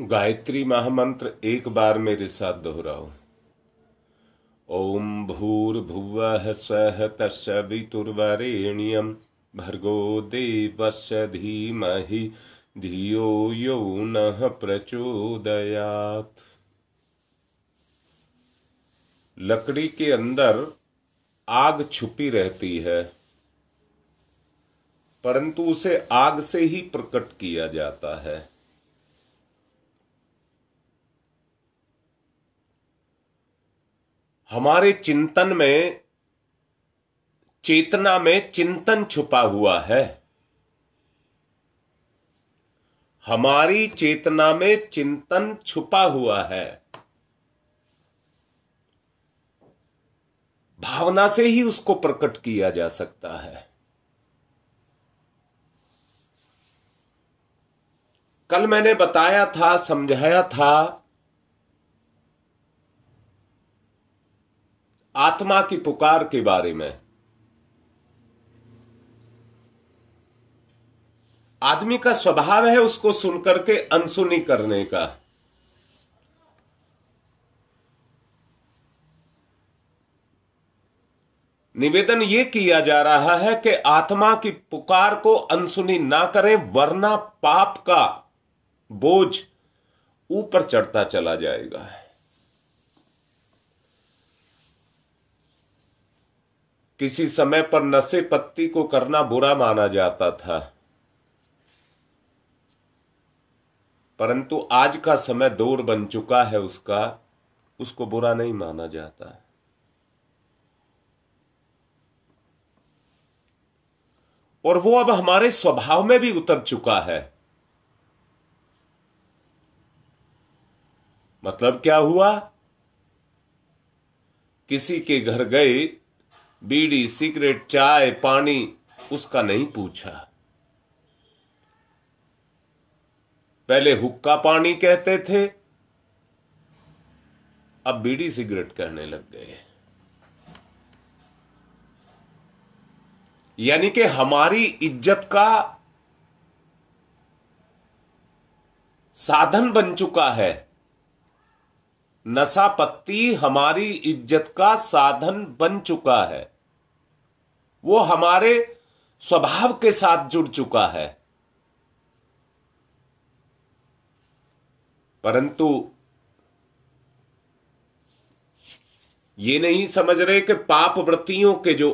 गायत्री महामंत्र एक बार मेरे साथ दोहराओ ओम भूर्भुव स्व तस्वितुर्वरेण्यम भर्गो देवस्य धीमहि धियो यो न प्रचोदयात लकड़ी के अंदर आग छुपी रहती है परंतु उसे आग से ही प्रकट किया जाता है हमारे चिंतन में चेतना में चिंतन छुपा हुआ है हमारी चेतना में चिंतन छुपा हुआ है भावना से ही उसको प्रकट किया जा सकता है कल मैंने बताया था समझाया था आत्मा की पुकार के बारे में आदमी का स्वभाव है उसको सुनकर के अनसुनी करने का निवेदन यह किया जा रहा है कि आत्मा की पुकार को अनसुनी ना करें वरना पाप का बोझ ऊपर चढ़ता चला जाएगा किसी समय पर नशे पत्ती को करना बुरा माना जाता था परंतु आज का समय दौर बन चुका है उसका उसको बुरा नहीं माना जाता है और वो अब हमारे स्वभाव में भी उतर चुका है मतलब क्या हुआ किसी के घर गए बीड़ी सिगरेट चाय पानी उसका नहीं पूछा पहले हुक्का पानी कहते थे अब बीड़ी सिगरेट कहने लग गए यानी कि हमारी इज्जत का साधन बन चुका है नशापत्ती हमारी इज्जत का साधन बन चुका है वो हमारे स्वभाव के साथ जुड़ चुका है परंतु ये नहीं समझ रहे कि पाप वृत्तियों के जो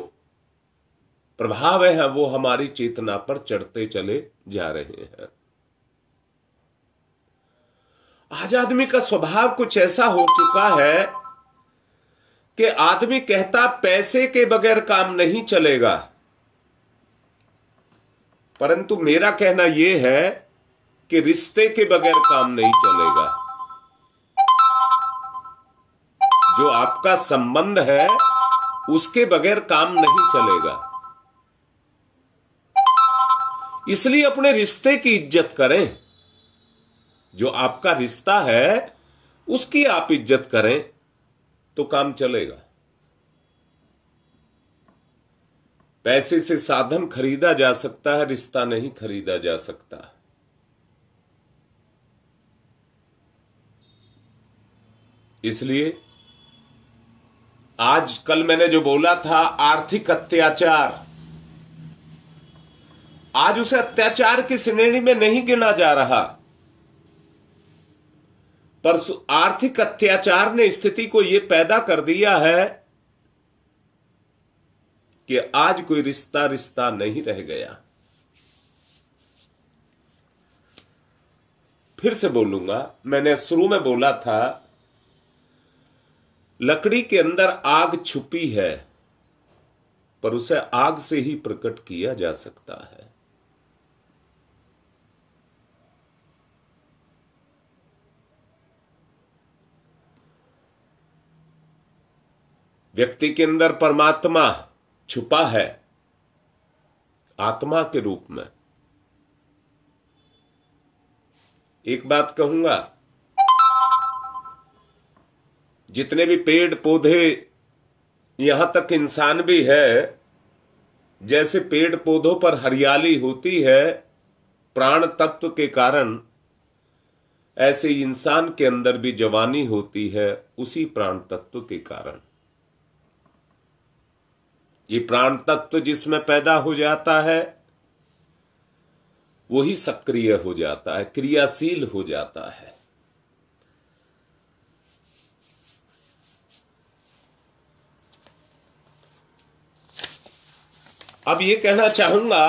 प्रभाव है वो हमारी चेतना पर चढ़ते चले जा रहे हैं आज आदमी का स्वभाव कुछ ऐसा हो चुका है कि आदमी कहता पैसे के बगैर काम नहीं चलेगा परंतु मेरा कहना यह है कि रिश्ते के बगैर काम नहीं चलेगा जो आपका संबंध है उसके बगैर काम नहीं चलेगा इसलिए अपने रिश्ते की इज्जत करें जो आपका रिश्ता है उसकी आप इज्जत करें तो काम चलेगा पैसे से साधन खरीदा जा सकता है रिश्ता नहीं खरीदा जा सकता इसलिए आज कल मैंने जो बोला था आर्थिक अत्याचार आज उसे अत्याचार की श्रेणी में नहीं गिना जा रहा पर आर्थिक अत्याचार ने स्थिति को यह पैदा कर दिया है कि आज कोई रिश्ता रिश्ता नहीं रह गया फिर से बोलूंगा मैंने शुरू में बोला था लकड़ी के अंदर आग छुपी है पर उसे आग से ही प्रकट किया जा सकता है व्यक्ति के अंदर परमात्मा छुपा है आत्मा के रूप में एक बात कहूंगा जितने भी पेड़ पौधे यहां तक इंसान भी है जैसे पेड़ पौधों पर हरियाली होती है प्राण तत्व के कारण ऐसे इंसान के अंदर भी जवानी होती है उसी प्राण तत्व के कारण ये प्राण तत्व जिसमें पैदा हो जाता है वही सक्रिय हो जाता है क्रियाशील हो जाता है अब ये कहना चाहूंगा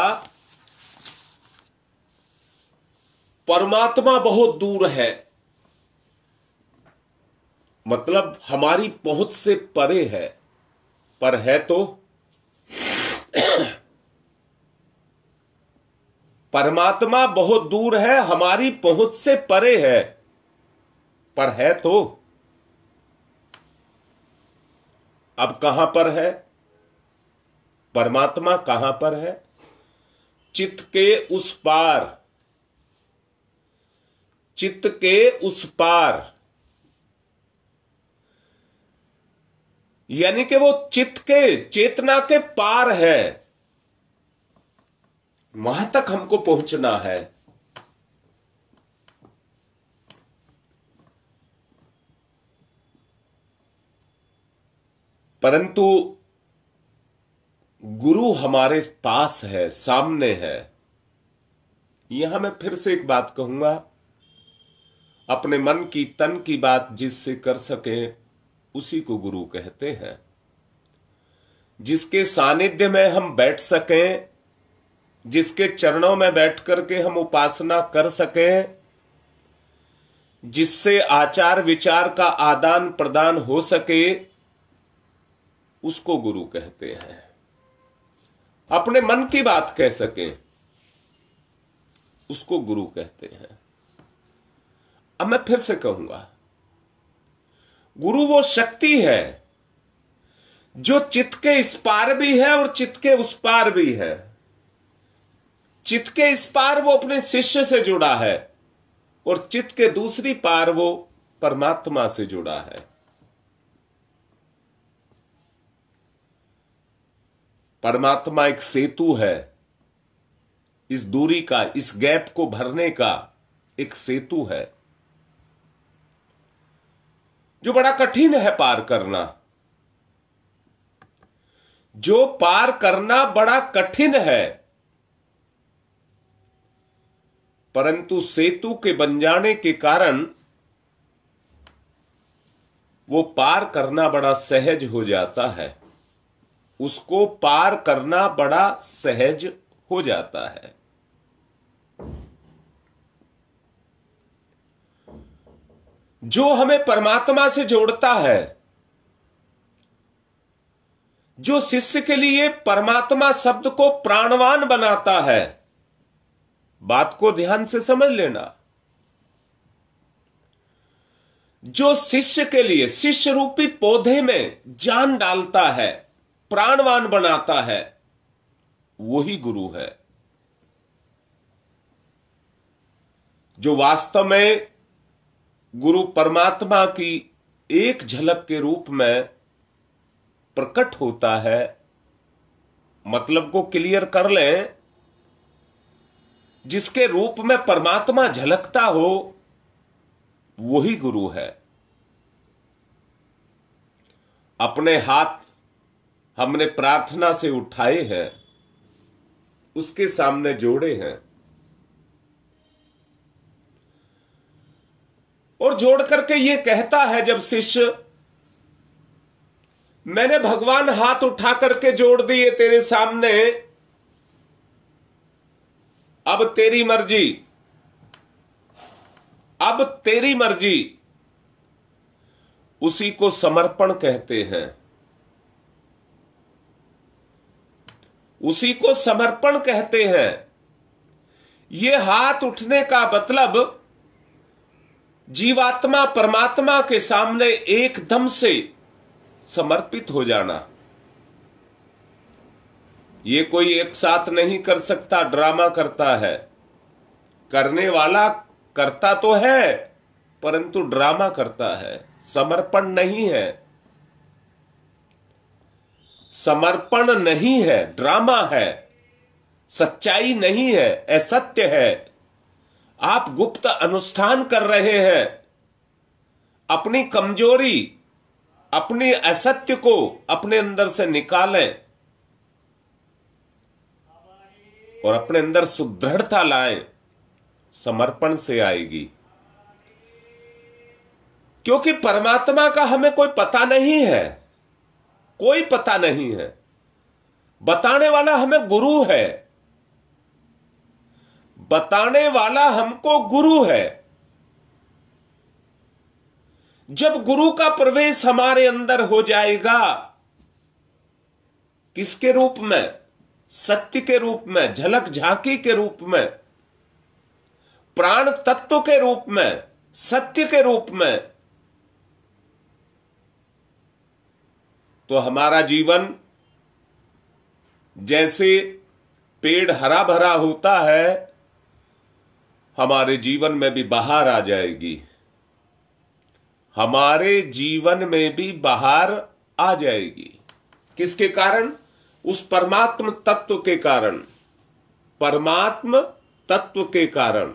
परमात्मा बहुत दूर है मतलब हमारी पहुंच से परे है पर है तो परमात्मा बहुत दूर है हमारी पहुंच से परे है पर है तो अब कहां पर है परमात्मा कहां पर है चित्त के उस पार चित्त के उस पार यानी कि वो चित्त के चेतना के पार है वहां तक हमको पहुंचना है परंतु गुरु हमारे पास है सामने है यहां मैं फिर से एक बात कहूंगा अपने मन की तन की बात जिससे कर सके उसी को गुरु कहते हैं जिसके सानिध्य में हम बैठ सकें जिसके चरणों में बैठ करके हम उपासना कर सकें जिससे आचार विचार का आदान प्रदान हो सके उसको गुरु कहते हैं अपने मन की बात कह सके उसको गुरु कहते हैं अब मैं फिर से कहूंगा गुरु वो शक्ति है जो चित्त के इस पार भी है और चित्त के उस पार भी है चित्त के इस पार वो अपने शिष्य से जुड़ा है और चित्त के दूसरी पार वो परमात्मा से जुड़ा है परमात्मा एक सेतु है इस दूरी का इस गैप को भरने का एक सेतु है जो बड़ा कठिन है पार करना जो पार करना बड़ा कठिन है परंतु सेतु के बन जाने के कारण वो पार करना बड़ा सहज हो जाता है उसको पार करना बड़ा सहज हो जाता है जो हमें परमात्मा से जोड़ता है जो शिष्य के लिए परमात्मा शब्द को प्राणवान बनाता है बात को ध्यान से समझ लेना जो शिष्य के लिए शिष्य रूपी पौधे में जान डालता है प्राणवान बनाता है वही गुरु है जो वास्तव में गुरु परमात्मा की एक झलक के रूप में प्रकट होता है मतलब को क्लियर कर लें जिसके रूप में परमात्मा झलकता हो वही गुरु है अपने हाथ हमने प्रार्थना से उठाए हैं उसके सामने जोड़े हैं और जोड़ करके ये कहता है जब शिष्य मैंने भगवान हाथ उठा करके जोड़ दिए तेरे सामने अब तेरी मर्जी अब तेरी मर्जी उसी को समर्पण कहते हैं उसी को समर्पण कहते हैं यह हाथ उठने का मतलब जीवात्मा परमात्मा के सामने एकदम से समर्पित हो जाना ये कोई एक साथ नहीं कर सकता ड्रामा करता है करने वाला करता तो है परंतु ड्रामा करता है समर्पण नहीं है समर्पण नहीं है ड्रामा है सच्चाई नहीं है असत्य है आप गुप्त अनुष्ठान कर रहे हैं अपनी कमजोरी अपनी असत्य को अपने अंदर से निकालें और अपने अंदर सुदृढ़ता लाएं समर्पण से आएगी क्योंकि परमात्मा का हमें कोई पता नहीं है कोई पता नहीं है बताने वाला हमें गुरु है बताने वाला हमको गुरु है जब गुरु का प्रवेश हमारे अंदर हो जाएगा किसके रूप में सत्य के रूप में झलक झांकी के रूप में प्राण तत्व के रूप में सत्य के रूप में तो हमारा जीवन जैसे पेड़ हरा भरा होता है हमारे जीवन में भी बाहर आ जाएगी हमारे जीवन में भी बाहर आ जाएगी किसके कारण उस परमात्म तत्व के कारण परमात्म तत्व के कारण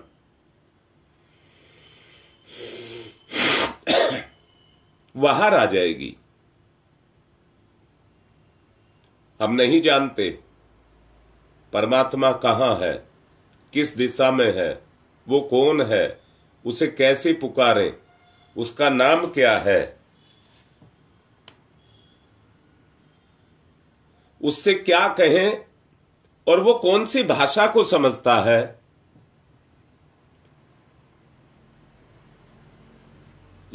बाहर आ जाएगी हम नहीं जानते परमात्मा कहां है किस दिशा में है वो कौन है उसे कैसे पुकारें उसका नाम क्या है उससे क्या कहें और वो कौन सी भाषा को समझता है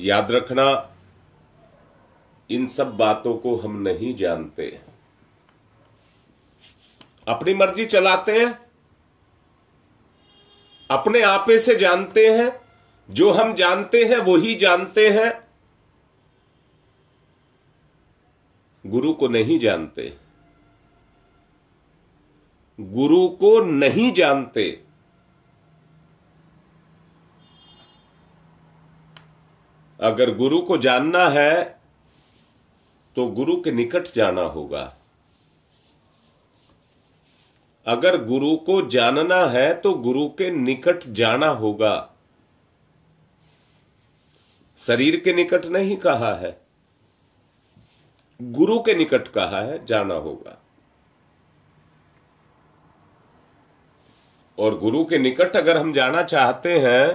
याद रखना इन सब बातों को हम नहीं जानते अपनी मर्जी चलाते हैं अपने आपे से जानते हैं जो हम जानते हैं वही जानते हैं गुरु को नहीं जानते गुरु को नहीं जानते अगर गुरु को जानना है तो गुरु के निकट जाना होगा अगर गुरु को जानना है तो गुरु के निकट जाना होगा शरीर के निकट नहीं कहा है गुरु के निकट कहा है जाना होगा और गुरु के निकट अगर हम जाना चाहते हैं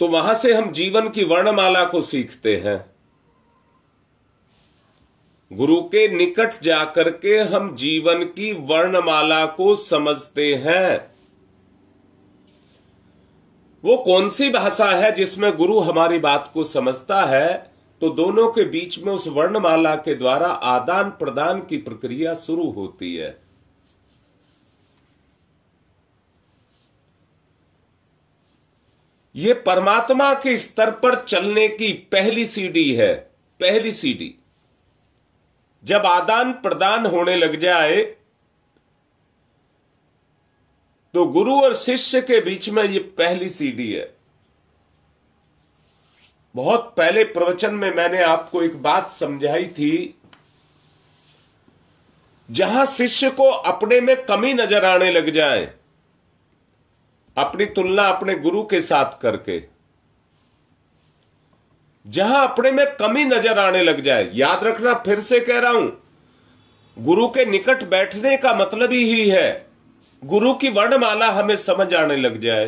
तो वहां से हम जीवन की वर्णमाला को सीखते हैं गुरु के निकट जाकर के हम जीवन की वर्णमाला को समझते हैं वो कौन सी भाषा है जिसमें गुरु हमारी बात को समझता है तो दोनों के बीच में उस वर्णमाला के द्वारा आदान प्रदान की प्रक्रिया शुरू होती है ये परमात्मा के स्तर पर चलने की पहली सीढ़ी है पहली सीढ़ी जब आदान प्रदान होने लग जाए तो गुरु और शिष्य के बीच में ये पहली सीढ़ी है बहुत पहले प्रवचन में मैंने आपको एक बात समझाई थी जहां शिष्य को अपने में कमी नजर आने लग जाए अपनी तुलना अपने गुरु के साथ करके जहां अपने में कमी नजर आने लग जाए याद रखना फिर से कह रहा हूं गुरु के निकट बैठने का मतलब ही है गुरु की वर्णमाला हमें समझ आने लग जाए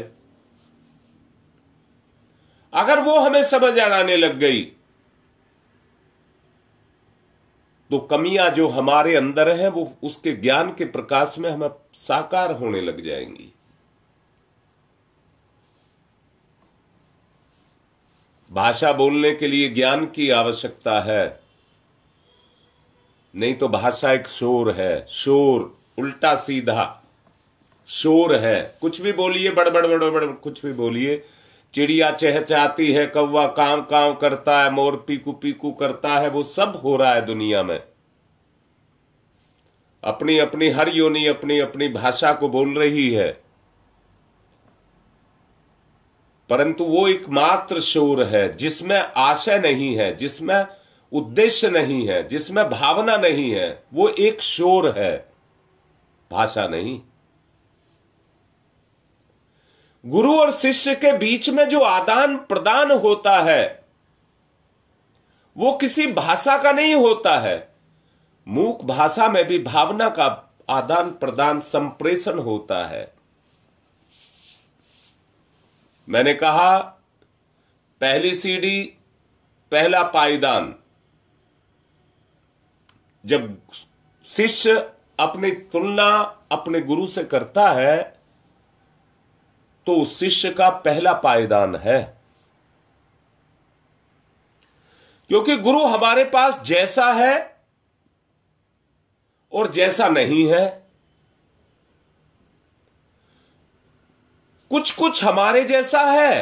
अगर वो हमें समझ आने लग गई तो कमियां जो हमारे अंदर हैं वो उसके ज्ञान के प्रकाश में हमें साकार होने लग जाएंगी भाषा बोलने के लिए ज्ञान की आवश्यकता है नहीं तो भाषा एक शोर है शोर उल्टा सीधा शोर है कुछ भी बोलिए बड़बड़ बड़बड़ कुछ भी बोलिए चिड़िया चहचहाती है कौवा काव काव करता है मोर पीकू पीकू करता है वो सब हो रहा है दुनिया में अपनी अपनी हर योनी अपनी अपनी भाषा को बोल रही है परंतु वो एकमात्र शोर है जिसमें आशय नहीं है जिसमें उद्देश्य नहीं है जिसमें भावना नहीं है वो एक शोर है भाषा नहीं गुरु और शिष्य के बीच में जो आदान प्रदान होता है वो किसी भाषा का नहीं होता है मूक भाषा में भी भावना का आदान प्रदान संप्रेषण होता है मैंने कहा पहली सीढ़ी पहला पायदान जब शिष्य अपनी तुलना अपने गुरु से करता है तो उस शिष्य का पहला पायदान है क्योंकि गुरु हमारे पास जैसा है और जैसा नहीं है कुछ कुछ हमारे जैसा है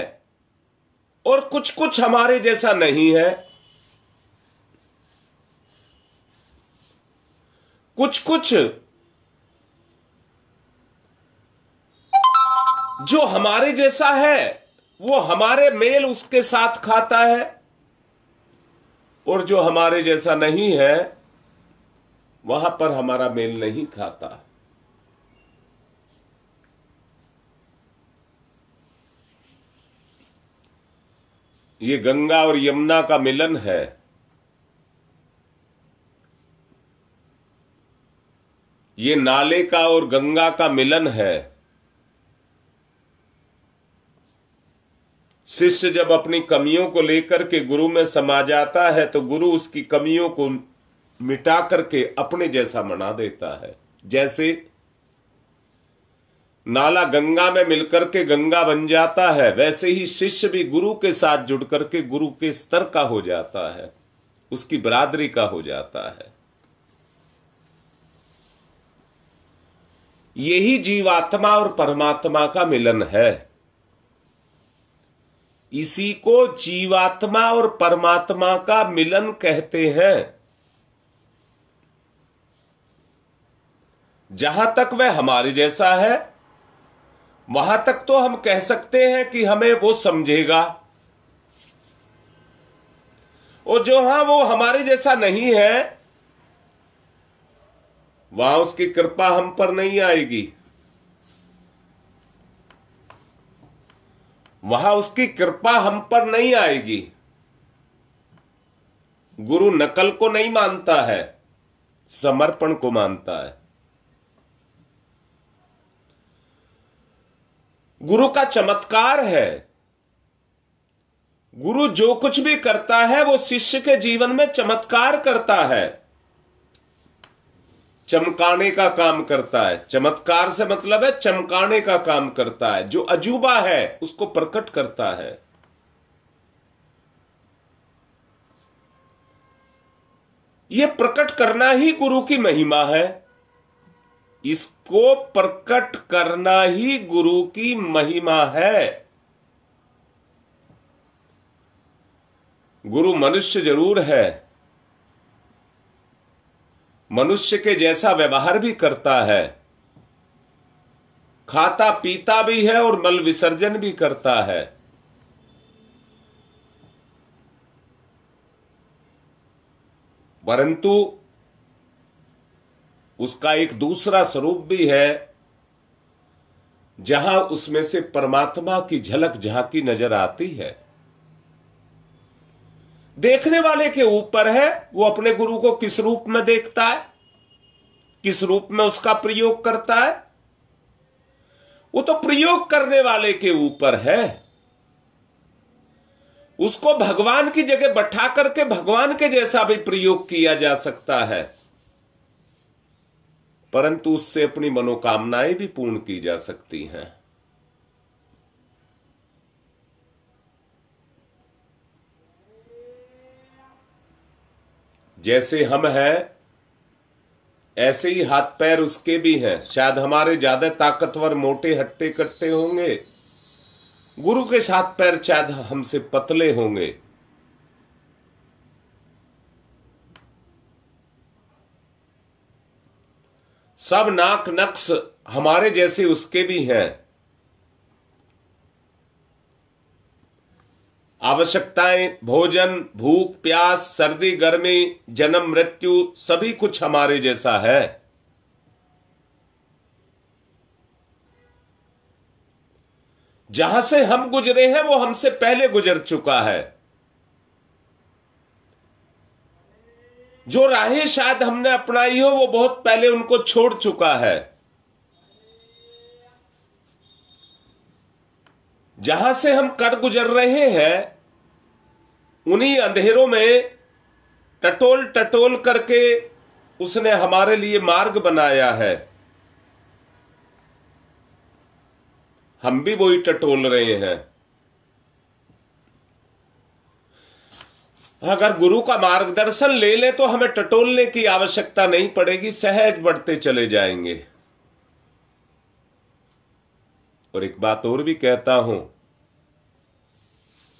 और कुछ कुछ हमारे जैसा नहीं है कुछ कुछ जो हमारे जैसा है वो हमारे मेल उसके साथ खाता है और जो हमारे जैसा नहीं है वहां पर हमारा मेल नहीं खाता है ये गंगा और यमुना का मिलन है ये नाले का और गंगा का मिलन है शिष्य जब अपनी कमियों को लेकर के गुरु में समा जाता है तो गुरु उसकी कमियों को मिटा करके अपने जैसा मना देता है जैसे नाला गंगा में मिलकर के गंगा बन जाता है वैसे ही शिष्य भी गुरु के साथ जुड़ करके गुरु के स्तर का हो जाता है उसकी बरादरी का हो जाता है यही जीवात्मा और परमात्मा का मिलन है इसी को जीवात्मा और परमात्मा का मिलन कहते हैं जहां तक वह हमारे जैसा है वहां तक तो हम कह सकते हैं कि हमें वो समझेगा और जो हां वो हमारे जैसा नहीं है वहां उसकी कृपा हम पर नहीं आएगी वहां उसकी कृपा हम पर नहीं आएगी गुरु नकल को नहीं मानता है समर्पण को मानता है गुरु का चमत्कार है गुरु जो कुछ भी करता है वो शिष्य के जीवन में चमत्कार करता है चमकाने का काम करता है चमत्कार से मतलब है चमकाने का काम करता है जो अजूबा है उसको प्रकट करता है यह प्रकट करना ही गुरु की महिमा है इसको प्रकट करना ही गुरु की महिमा है गुरु मनुष्य जरूर है मनुष्य के जैसा व्यवहार भी करता है खाता पीता भी है और मल विसर्जन भी करता है परंतु उसका एक दूसरा स्वरूप भी है जहां उसमें से परमात्मा की झलक की नजर आती है देखने वाले के ऊपर है वो अपने गुरु को किस रूप में देखता है किस रूप में उसका प्रयोग करता है वो तो प्रयोग करने वाले के ऊपर है उसको भगवान की जगह बैठा करके भगवान के जैसा भी प्रयोग किया जा सकता है परंतु उससे अपनी मनोकामनाएं भी पूर्ण की जा सकती हैं जैसे हम हैं ऐसे ही हाथ पैर उसके भी हैं शायद हमारे ज्यादा ताकतवर मोटे हट्टे कट्टे होंगे गुरु के साथ पैर शायद हमसे पतले होंगे सब नाक नक्स हमारे जैसे उसके भी हैं आवश्यकताएं भोजन भूख प्यास सर्दी गर्मी जन्म मृत्यु सभी कुछ हमारे जैसा है जहां से हम गुजरे हैं वो हमसे पहले गुजर चुका है जो राहें शायद हमने अपनाई हो वो बहुत पहले उनको छोड़ चुका है जहां से हम कर गुजर रहे हैं उन्हीं अंधेरों में टटोल टटोल करके उसने हमारे लिए मार्ग बनाया है हम भी वही टटोल रहे हैं अगर गुरु का मार्गदर्शन ले लें तो हमें टटोलने की आवश्यकता नहीं पड़ेगी सहज बढ़ते चले जाएंगे और एक बात और भी कहता हूं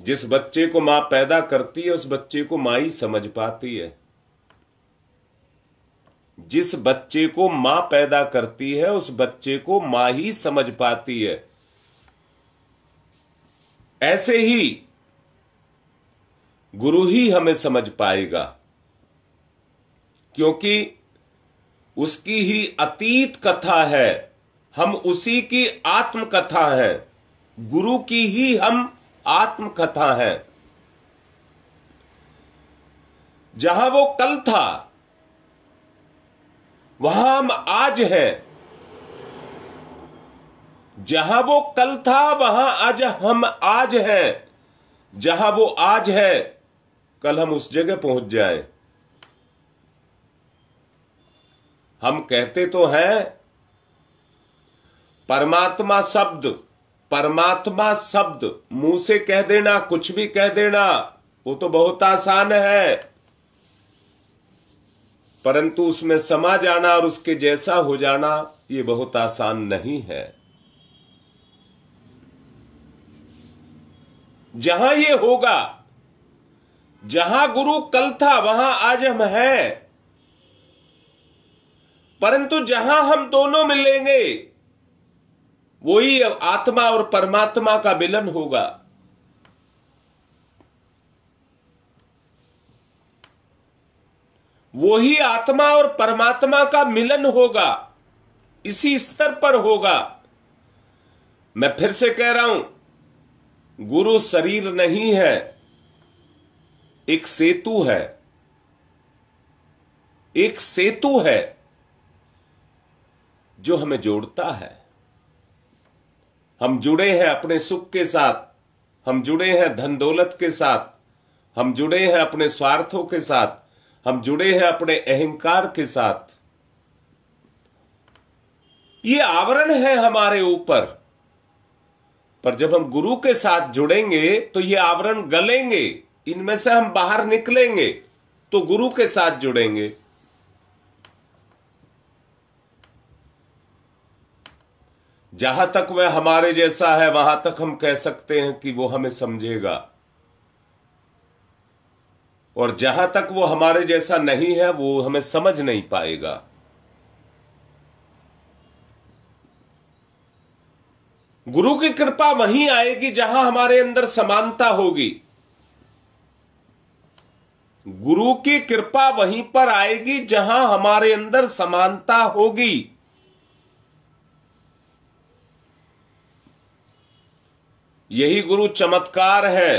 जिस बच्चे को मां पैदा करती है उस बच्चे को मां ही समझ पाती है जिस बच्चे को मां पैदा करती है उस बच्चे को मां ही समझ पाती है ऐसे ही गुरु ही हमें समझ पाएगा क्योंकि उसकी ही अतीत कथा है हम उसी की आत्मकथा है गुरु की ही हम आत्मकथा है जहां वो कल था वहां हम आज हैं जहां वो कल था वहां आज हम आज हैं जहां वो आज है कल हम उस जगह पहुंच जाए हम कहते तो हैं परमात्मा शब्द परमात्मा शब्द मुंह से कह देना कुछ भी कह देना वो तो बहुत आसान है परंतु उसमें समा जाना और उसके जैसा हो जाना ये बहुत आसान नहीं है जहां ये होगा जहां गुरु कल था वहां आज हम हैं परंतु जहां हम दोनों मिलेंगे वही आत्मा और परमात्मा का मिलन होगा वही आत्मा और परमात्मा का मिलन होगा इसी स्तर पर होगा मैं फिर से कह रहा हूं गुरु शरीर नहीं है एक सेतु है एक सेतु है जो हमें जोड़ता है हम जुड़े हैं अपने सुख के साथ हम जुड़े हैं धन दौलत के साथ हम जुड़े हैं अपने स्वार्थों के साथ हम जुड़े हैं अपने अहंकार के साथ ये आवरण है हमारे ऊपर पर जब हम गुरु के साथ जुड़ेंगे तो ये आवरण गलेंगे इनमें से हम बाहर निकलेंगे तो गुरु के साथ जुड़ेंगे जहां तक वह हमारे जैसा है वहां तक हम कह सकते हैं कि वो हमें समझेगा और जहां तक वो हमारे जैसा नहीं है वो हमें समझ नहीं पाएगा गुरु की कृपा वहीं आएगी जहां हमारे अंदर समानता होगी गुरु की कृपा वहीं पर आएगी जहां हमारे अंदर समानता होगी यही गुरु चमत्कार है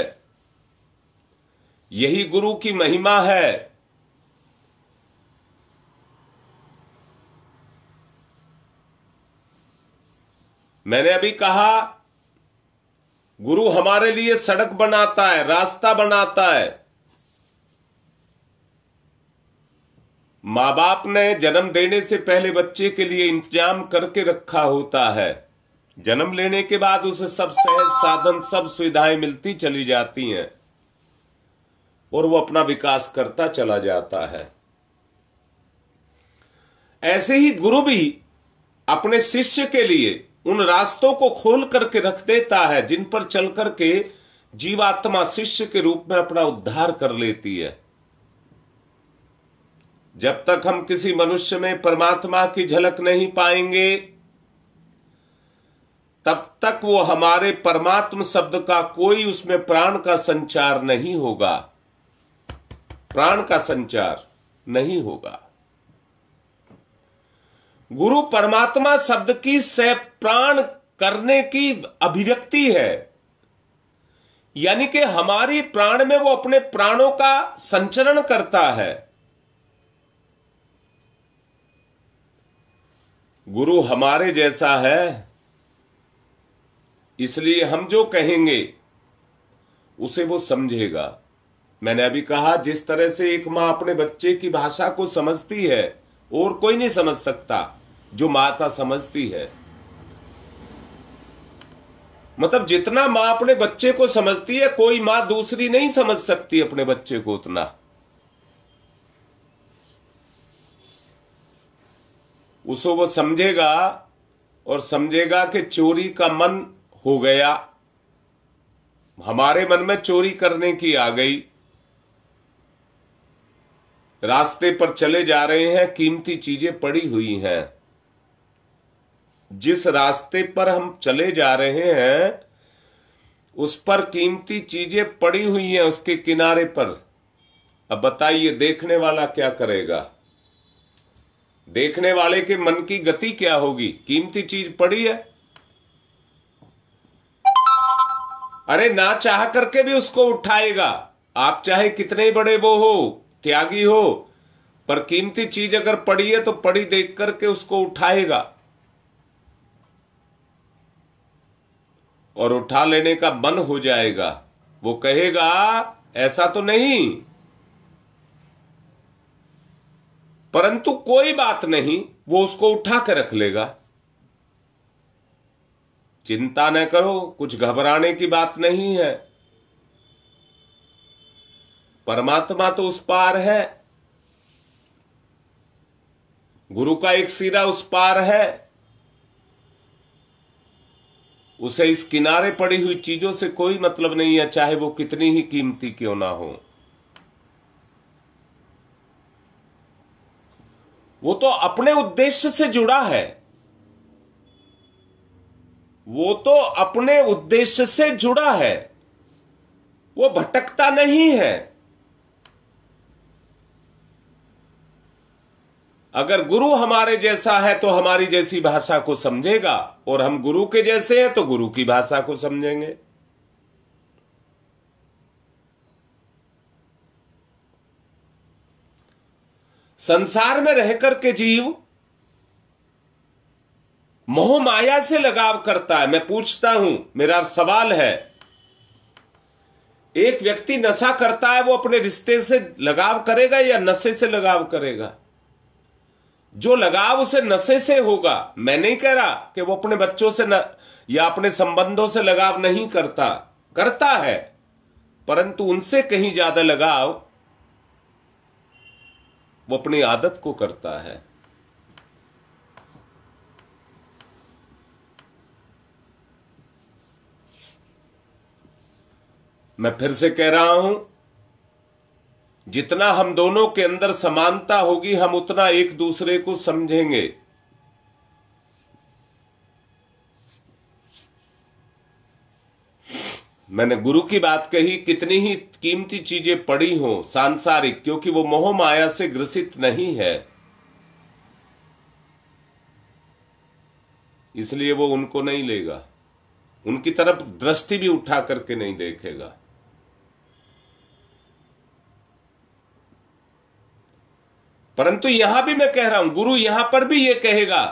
यही गुरु की महिमा है मैंने अभी कहा गुरु हमारे लिए सड़क बनाता है रास्ता बनाता है माँ बाप ने जन्म देने से पहले बच्चे के लिए इंतजाम करके रखा होता है जन्म लेने के बाद उसे सब सहज साधन सब सुविधाएं मिलती चली जाती हैं और वो अपना विकास करता चला जाता है ऐसे ही गुरु भी अपने शिष्य के लिए उन रास्तों को खोल करके रख देता है जिन पर चल करके जीवात्मा शिष्य के रूप में अपना उद्धार कर लेती है जब तक हम किसी मनुष्य में परमात्मा की झलक नहीं पाएंगे तब तक वो हमारे परमात्म शब्द का कोई उसमें प्राण का संचार नहीं होगा प्राण का संचार नहीं होगा गुरु परमात्मा शब्द की से प्राण करने की अभिव्यक्ति है यानी कि हमारी प्राण में वो अपने प्राणों का संचरण करता है गुरु हमारे जैसा है इसलिए हम जो कहेंगे उसे वो समझेगा मैंने अभी कहा जिस तरह से एक मां अपने बच्चे की भाषा को समझती है और कोई नहीं समझ सकता जो माता समझती है मतलब जितना मां अपने बच्चे को समझती है कोई माँ दूसरी नहीं समझ सकती अपने बच्चे को उतना उसको वो समझेगा और समझेगा कि चोरी का मन हो गया हमारे मन में चोरी करने की आ गई रास्ते पर चले जा रहे हैं कीमती चीजें पड़ी हुई हैं जिस रास्ते पर हम चले जा रहे हैं उस पर कीमती चीजें पड़ी हुई हैं उसके किनारे पर अब बताइए देखने वाला क्या करेगा देखने वाले के मन की गति क्या होगी कीमती चीज पड़ी है अरे ना चाह करके भी उसको उठाएगा आप चाहे कितने बड़े वो हो त्यागी हो पर कीमती चीज अगर पड़ी है तो पड़ी देख करके उसको उठाएगा और उठा लेने का मन हो जाएगा वो कहेगा ऐसा तो नहीं परंतु कोई बात नहीं वो उसको उठा कर रख लेगा चिंता न करो कुछ घबराने की बात नहीं है परमात्मा तो उस पार है गुरु का एक सिरा उस पार है उसे इस किनारे पड़ी हुई चीजों से कोई मतलब नहीं है चाहे वो कितनी ही कीमती क्यों ना हो वो तो अपने उद्देश्य से जुड़ा है वो तो अपने उद्देश्य से जुड़ा है वो भटकता नहीं है अगर गुरु हमारे जैसा है तो हमारी जैसी भाषा को समझेगा और हम गुरु के जैसे हैं तो गुरु की भाषा को समझेंगे संसार में रह के जीव मोह माया से लगाव करता है मैं पूछता हूं मेरा सवाल है एक व्यक्ति नशा करता है वो अपने रिश्ते से लगाव करेगा या नशे से लगाव करेगा जो लगाव उसे नशे से होगा मैं नहीं कह रहा कि वो अपने बच्चों से न, या अपने संबंधों से लगाव नहीं करता करता है परंतु उनसे कहीं ज्यादा लगाव वो अपनी आदत को करता है मैं फिर से कह रहा हूं जितना हम दोनों के अंदर समानता होगी हम उतना एक दूसरे को समझेंगे मैंने गुरु की बात कही कितनी ही कीमती चीजें पड़ी हो सांसारिक क्योंकि वो मोह माया से ग्रसित नहीं है इसलिए वो उनको नहीं लेगा उनकी तरफ दृष्टि भी उठा करके नहीं देखेगा परंतु यहां भी मैं कह रहा हूं गुरु यहां पर भी ये कहेगा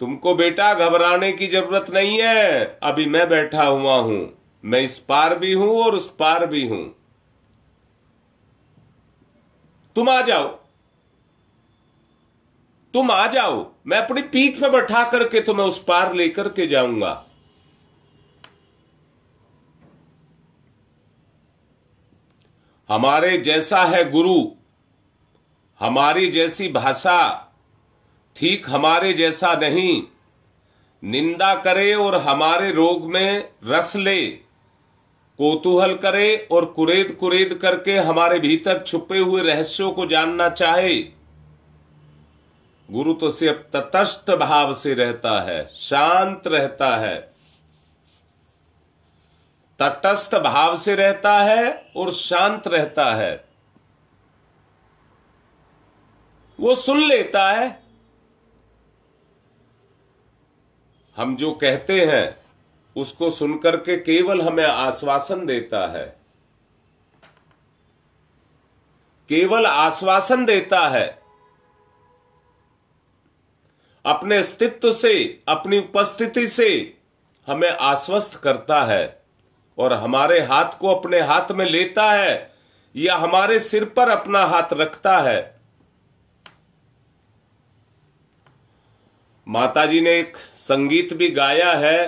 तुमको बेटा घबराने की जरूरत नहीं है अभी मैं बैठा हुआ हूं मैं इस पार भी हूं और उस पार भी हूं तुम आ जाओ तुम आ जाओ मैं अपनी पीठ में बैठा करके तुम्हें उस पार लेकर के जाऊंगा हमारे जैसा है गुरु हमारी जैसी भाषा ठीक हमारे जैसा नहीं निंदा करे और हमारे रोग में रस ले कोतूहल करे और कुरेद कुरेद करके हमारे भीतर छुपे हुए रहस्यों को जानना चाहे गुरु तो सिर्फ तटस्थ भाव से रहता है शांत रहता है तटस्थ भाव से रहता है और शांत रहता है वो सुन लेता है हम जो कहते हैं उसको सुनकर के केवल हमें आश्वासन देता है केवल आश्वासन देता है अपने अस्तित्व से अपनी उपस्थिति से हमें आश्वस्त करता है और हमारे हाथ को अपने हाथ में लेता है या हमारे सिर पर अपना हाथ रखता है माता जी ने एक संगीत भी गाया है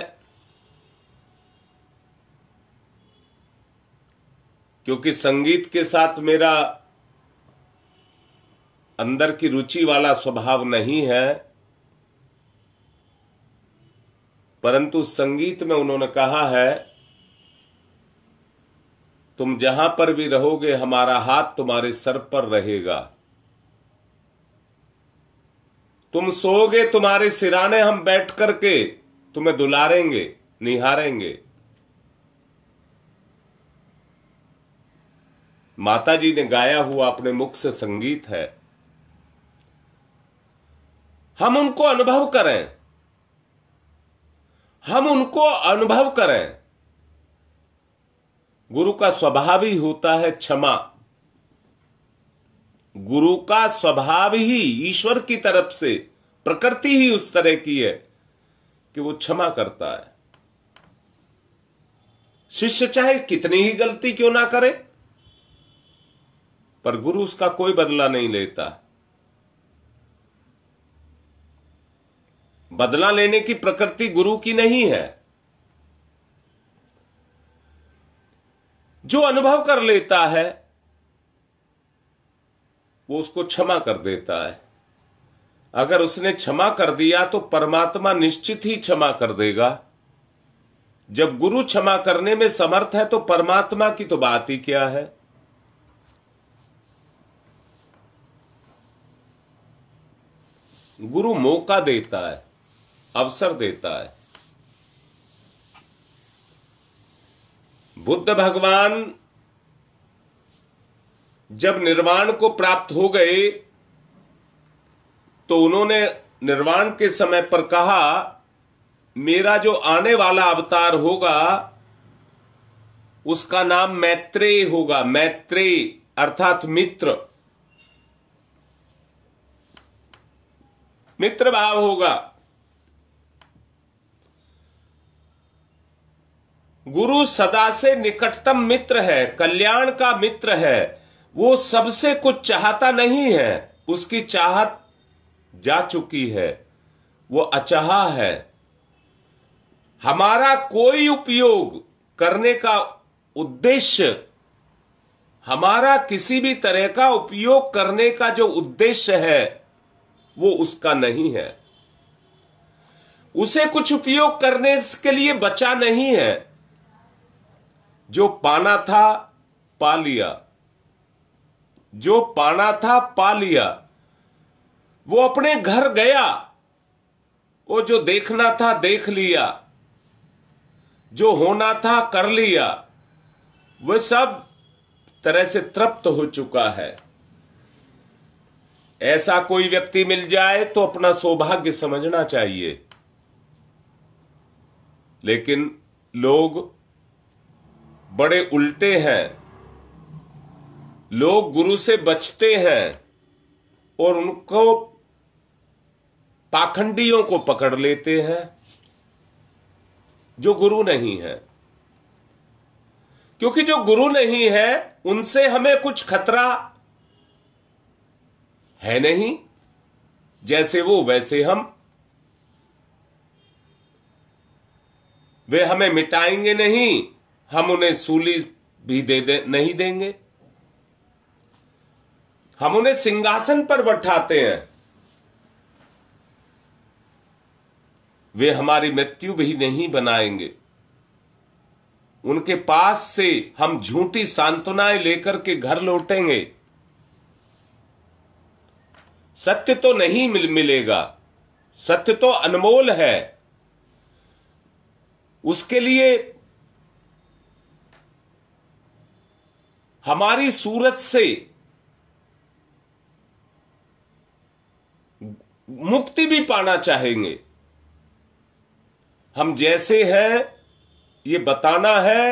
क्योंकि संगीत के साथ मेरा अंदर की रुचि वाला स्वभाव नहीं है परंतु संगीत में उन्होंने कहा है तुम जहां पर भी रहोगे हमारा हाथ तुम्हारे सर पर रहेगा तुम सोगे तुम्हारे सिराने हम बैठ करके तुम्हें दुलारेंगे निहारेंगे माता जी ने गाया हुआ अपने मुख से संगीत है हम उनको अनुभव करें हम उनको अनुभव करें गुरु का स्वभाव ही होता है क्षमा गुरु का स्वभाव ही ईश्वर की तरफ से प्रकृति ही उस तरह की है कि वो क्षमा करता है शिष्य चाहे कितनी ही गलती क्यों ना करे पर गुरु उसका कोई बदला नहीं लेता बदला लेने की प्रकृति गुरु की नहीं है जो अनुभव कर लेता है वो उसको क्षमा कर देता है अगर उसने क्षमा कर दिया तो परमात्मा निश्चित ही क्षमा कर देगा जब गुरु क्षमा करने में समर्थ है तो परमात्मा की तो बात ही क्या है गुरु मौका देता है अवसर देता है बुद्ध भगवान जब निर्वाण को प्राप्त हो गए तो उन्होंने निर्वाण के समय पर कहा मेरा जो आने वाला अवतार होगा उसका नाम मैत्रेय होगा मैत्रेय अर्थात मित्र मित्र भाव होगा गुरु सदा से निकटतम मित्र है कल्याण का मित्र है वो सबसे कुछ चाहता नहीं है उसकी चाहत जा चुकी है वो अचहा है हमारा कोई उपयोग करने का उद्देश्य हमारा किसी भी तरह का उपयोग करने का जो उद्देश्य है वो उसका नहीं है उसे कुछ उपयोग करने के लिए बचा नहीं है जो पाना था पा लिया जो पाना था पा लिया वो अपने घर गया वो जो देखना था देख लिया जो होना था कर लिया वह सब तरह से तृप्त हो चुका है ऐसा कोई व्यक्ति मिल जाए तो अपना सौभाग्य समझना चाहिए लेकिन लोग बड़े उल्टे हैं लोग गुरु से बचते हैं और उनको पाखंडियों को पकड़ लेते हैं जो गुरु नहीं है क्योंकि जो गुरु नहीं है उनसे हमें कुछ खतरा है नहीं जैसे वो वैसे हम वे हमें मिटाएंगे नहीं हम उन्हें सूली भी दे, दे नहीं देंगे हम उन्हें सिंहासन पर बैठाते हैं वे हमारी मृत्यु भी नहीं बनाएंगे उनके पास से हम झूठी सांत्वनाएं लेकर के घर लौटेंगे सत्य तो नहीं मिल मिलेगा सत्य तो अनमोल है उसके लिए हमारी सूरत से मुक्ति भी पाना चाहेंगे हम जैसे हैं ये बताना है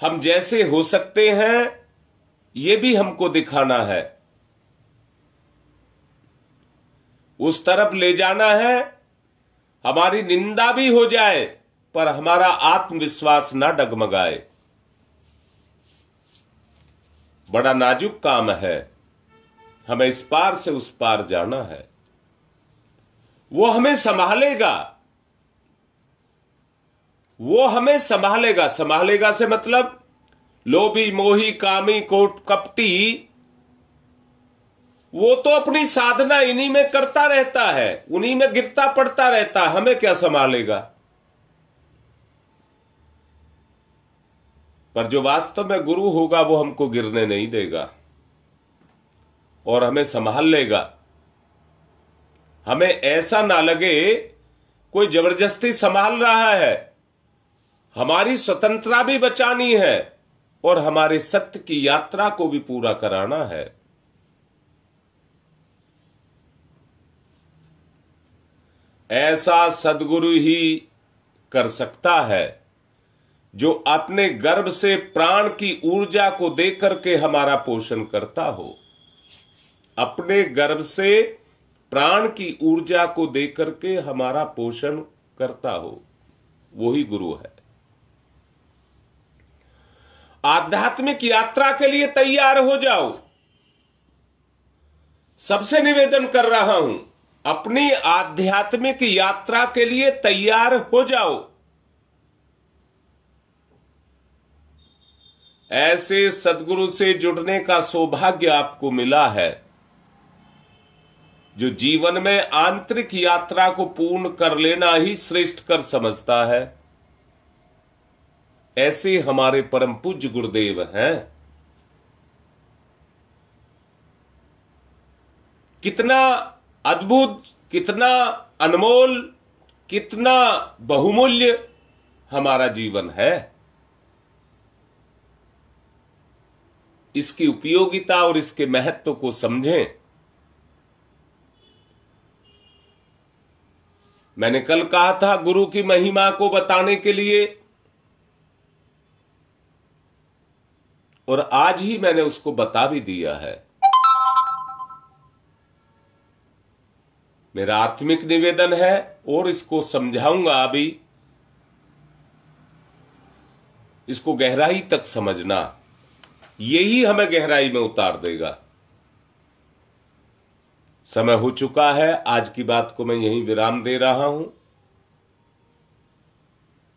हम जैसे हो सकते हैं ये भी हमको दिखाना है उस तरफ ले जाना है हमारी निंदा भी हो जाए पर हमारा आत्मविश्वास ना डगमगाए बड़ा नाजुक काम है हमें इस पार से उस पार जाना है वो हमें संभालेगा वो हमें संभालेगा संभालेगा से मतलब लोभी मोही कामी कोट कपटी वो तो अपनी साधना इन्हीं में करता रहता है उन्हीं में गिरता पड़ता रहता है हमें क्या संभालेगा पर जो वास्तव में गुरु होगा वो हमको गिरने नहीं देगा और हमें संभाल लेगा हमें ऐसा ना लगे कोई जबरदस्ती संभाल रहा है हमारी स्वतंत्रता भी बचानी है और हमारे सत्य की यात्रा को भी पूरा कराना है ऐसा सदगुरु ही कर सकता है जो अपने गर्भ से प्राण की ऊर्जा को देकर के हमारा पोषण करता हो अपने गर्भ से प्राण की ऊर्जा को दे करके हमारा पोषण करता हो वही गुरु है आध्यात्मिक यात्रा के लिए तैयार हो जाओ सबसे निवेदन कर रहा हूं अपनी आध्यात्मिक यात्रा के लिए तैयार हो जाओ ऐसे सदगुरु से जुड़ने का सौभाग्य आपको मिला है जो जीवन में आंतरिक यात्रा को पूर्ण कर लेना ही श्रेष्ठ कर समझता है ऐसे हमारे परम पूज्य गुरुदेव हैं कितना अद्भुत कितना अनमोल कितना बहुमूल्य हमारा जीवन है इसकी उपयोगिता और इसके महत्व को समझें मैंने कल कहा था गुरु की महिमा को बताने के लिए और आज ही मैंने उसको बता भी दिया है मेरा आत्मिक निवेदन है और इसको समझाऊंगा अभी इसको गहराई तक समझना यही हमें गहराई में उतार देगा समय हो चुका है आज की बात को मैं यहीं विराम दे रहा हूं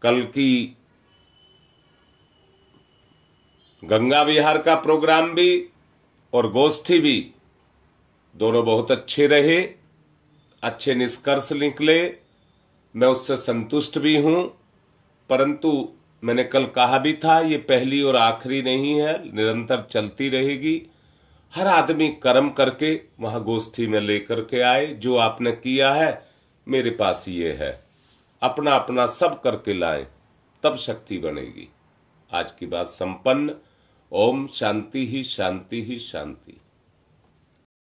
कल की गंगा विहार का प्रोग्राम भी और गोष्ठी भी दोनों बहुत अच्छे रहे अच्छे निष्कर्ष निकले मैं उससे संतुष्ट भी हूं परंतु मैंने कल कहा भी था ये पहली और आखिरी नहीं है निरंतर चलती रहेगी हर आदमी कर्म करके वहां गोष्ठी में लेकर के आए जो आपने किया है मेरे पास ये है अपना अपना सब करके लाए तब शक्ति बनेगी आज की बात संपन्न ओम शांति ही शांति ही शांति